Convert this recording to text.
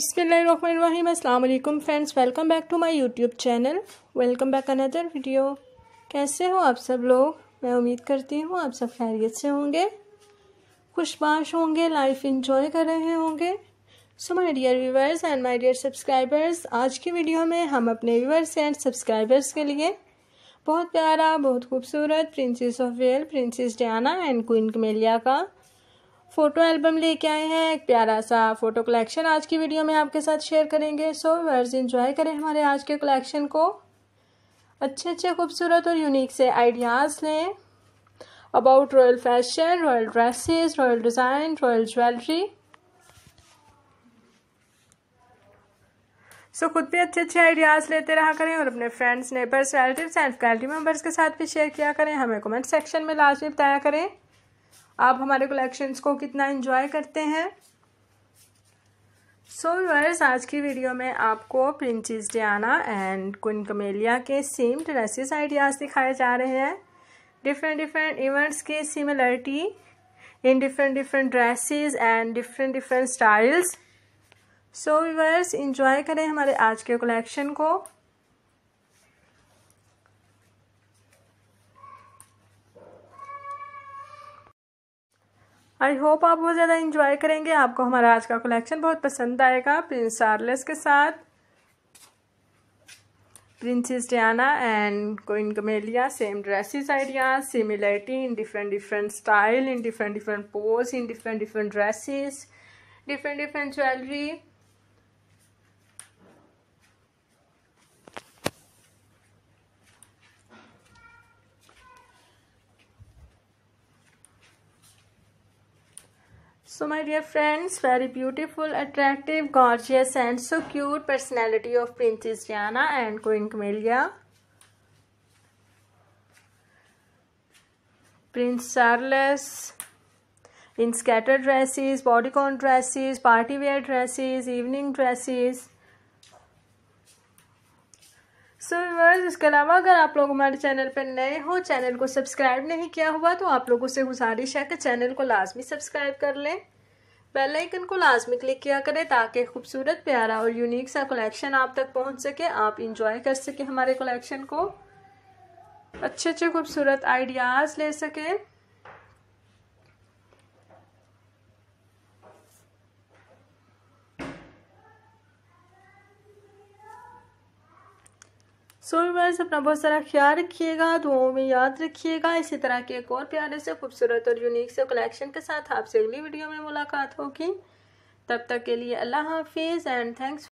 अस्सलाम अल्लाम friends welcome back to my YouTube channel welcome back another video कैसे हो आप सब लोग मैं उम्मीद करती हूँ आप सब खैरियत से होंगे खुशबाश होंगे लाइफ इंजॉय कर रहे होंगे so my dear viewers and my dear subscribers आज की वीडियो में हम अपने व्यूवर्स एंड सब्सक्राइबर्स के लिए बहुत प्यारा बहुत खूबसूरत princess of Wales princess Diana and queen Camilla का फ़ोटो एल्बम लेके आए हैं एक प्यारा सा फ़ोटो कलेक्शन आज की वीडियो में आपके साथ शेयर करेंगे सो वर्स इन्जॉय करें हमारे आज के कलेक्शन को अच्छे अच्छे खूबसूरत और यूनिक से आइडियाज़ लें about royal fashion royal dresses royal design royal jewellery so खुद भी अच्छे अच्छे आइडियाज़ लेते रहा करें और अपने friends neighbours relatives and family members के साथ भी शेयर किया करें हमें कमेंट सेक्शन में लाजमी बताया करें आप हमारे कलेक्शंस को कितना इन्जॉय करते हैं सो so, व्यूअर्स आज की वीडियो में आपको princess Diana and queen Camilla के सेम ड्रेसेस आइडियाज़ दिखाए जा रहे हैं डिफरेंट डिफरेंट इवेंट्स की similarity in different different dresses and different different styles so viewers enjoy करें हमारे आज के कलेक्शन को आई होप आप बहुत ज़्यादा इंजॉय करेंगे आपको हमारा आज का कलेक्शन बहुत पसंद आएगा प्रिंस चार्लेस के साथ princess Diana and queen Camilla same dresses idea similarity in different different style in different different pose in different different dresses different different jewellery So my dear friends, very beautiful, attractive, gorgeous and so cute personality of Princess Diana and Queen Camellia. Prince Charles in scattered dresses, bodycon dresses, party wear dresses, evening dresses. So so, इसके अलावा अगर आप लोग हमारे channel पर नए हो channel को सब्सक्राइब नहीं किया हुआ तो आप लोगों से गुजारिश है कि चैनल को लाजमी सब्सक्राइब कर लें बेल आइकन को लाजमी क्लिक किया करें ताकि खूबसूरत प्यारा और यूनिक सा कलेक्शन आप तक पहुंच सके आप इंजॉय कर सकें हमारे कलेक्शन को अच्छे अच्छे खूबसूरत आइडियाज़ ले सकें सो से अपना बहुत सारा ख्याल रखिएगा दुआओं में याद रखिएगा इसी तरह के एक और प्यारे से खूबसूरत और यूनिक से कलेक्शन के साथ आपसे अगली वीडियो में मुलाकात होगी तब तक के लिए अल्लाह हाफिज़ एंड थैंक्स